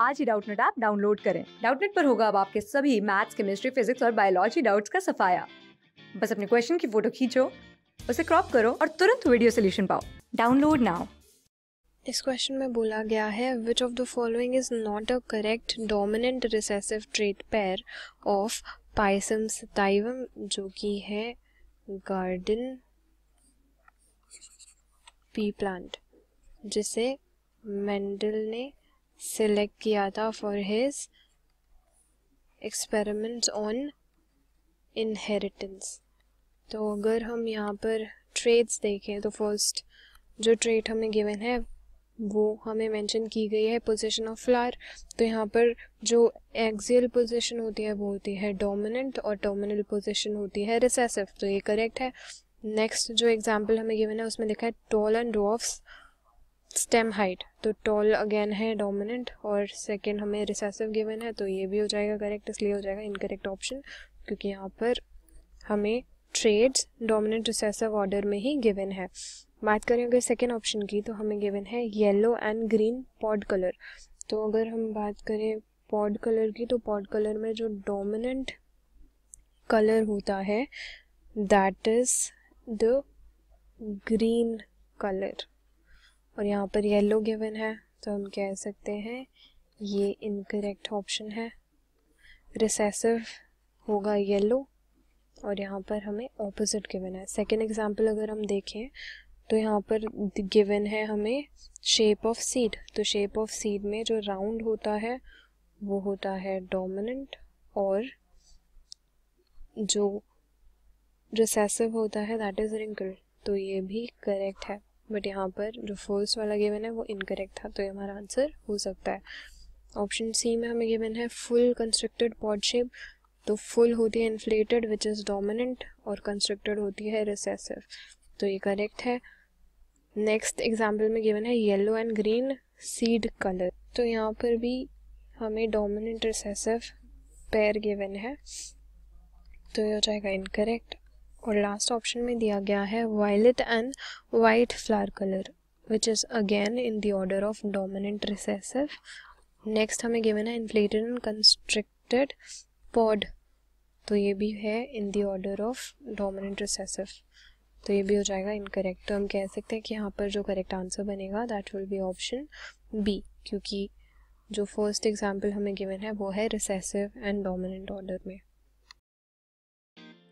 आज ही Doubtnut app download करें डाउटनेट पर होगा अब आपके सभी मैथ्स केमिस्ट्री फिजिक्स और बायोलॉजी डाउट्स का सफाया बस अपने क्वेश्चन की फोटो खींचो उसे क्रॉप करो और तुरंत वीडियो सोल्यूशन पाओ डाउनलोड नाउ इस क्वेश्चन में बोला गया है which of the following is not a correct dominant recessive trait pair of pisum sativum जो कि है गार्डन पी प्लांट जिसे मेंडल ने सेलेक्ट किया था for his experiments on inheritance तो अगर हम यहाँ पर ट्रेड्स देखें तो फर्स्ट जो ट्रेड हमें गिवन है वो हमें मेंशन की गई है पोजीशन ऑफ फ्लावर तो यहाँ पर जो एक्सियल पोजीशन होती है वो होती है डोमिनेंट और टर्मिनल पोजीशन होती है रिसेसिव तो ये करेक्ट है नेक्स्ट जो एग्जांपल हमें गिवन है उसमें लिखा है tall and dwarfs stem height तो टॉल अगेन है डोमिनेंट और सेकेंड हमें रिसेसिव गिवन है तो ये भी हो जाएगा करेक्ट इसलिए हो जाएगा इनकरेक्ट ऑप्शन क्योंकि यहाँ पर हमें ट्रेड्स डोमिनेंट रिसेसिव ऑर्डर में ही गिवन है बात करें अगर सेकेंड ऑप्शन की तो हमें गिवन है yellow and green pod colour तो अगर हम बात करें पॉड कलर की तो पॉड कलर में जो डोमिनेंट कलर होता है that is the green colour और यहाँ पर येलो गिवन है तो हम कह सकते हैं ये इनकरेक्ट ऑप्शन है रिसेसिव होगा येलो और यहाँ पर हमें ऑपोजिट गिवन है सेकेंड एग्जाम्पल अगर हम देखें तो यहाँ पर गिवन है हमें शेप ऑफ सीड तो शेप ऑफ सीड में जो राउंड होता है वो होता है डोमिनेंट और जो रिसेसिव होता है दैट इज़ रिंकल तो ये भी करेक्ट है बट यहाँ पर जो फोल्स वाला गिवन है वो इनकरेक्ट था तो ये हमारा आंसर हो सकता है ऑप्शन सी में हमें गिवन है फुल कंस्ट्रक्टेड पॉड शेप तो फुल होती है इन्फ्लेटेड विच इज़ डोमिनेंट और कंस्ट्रक्टेड होती है रिसेसिव तो ये करेक्ट है नेक्स्ट एग्जाम्पल में गिवन है yellow and green seed colour तो यहाँ पर भी हमें डोमिनेंट रिसेसिव पेयर गिवन है तो ये हो जाएगा इनकरेक्ट और लास्ट ऑप्शन में दिया गया है violet and white flower colour which is again in the order of dominant recessive next हमें गिवन है इन्फ्लेटेड एंड कंस्ट्रिक्टेड पॉड तो ये भी है in the order of dominant recessive तो ये भी हो जाएगा इनकरेक्ट तो हम कह सकते हैं कि यहाँ पर जो करेक्ट आंसर बनेगा that will be option B क्योंकि जो फर्स्ट एग्जांपल हमें गिवन है वो है रिसेसिव एंड डोमिनेंट ऑर्डर में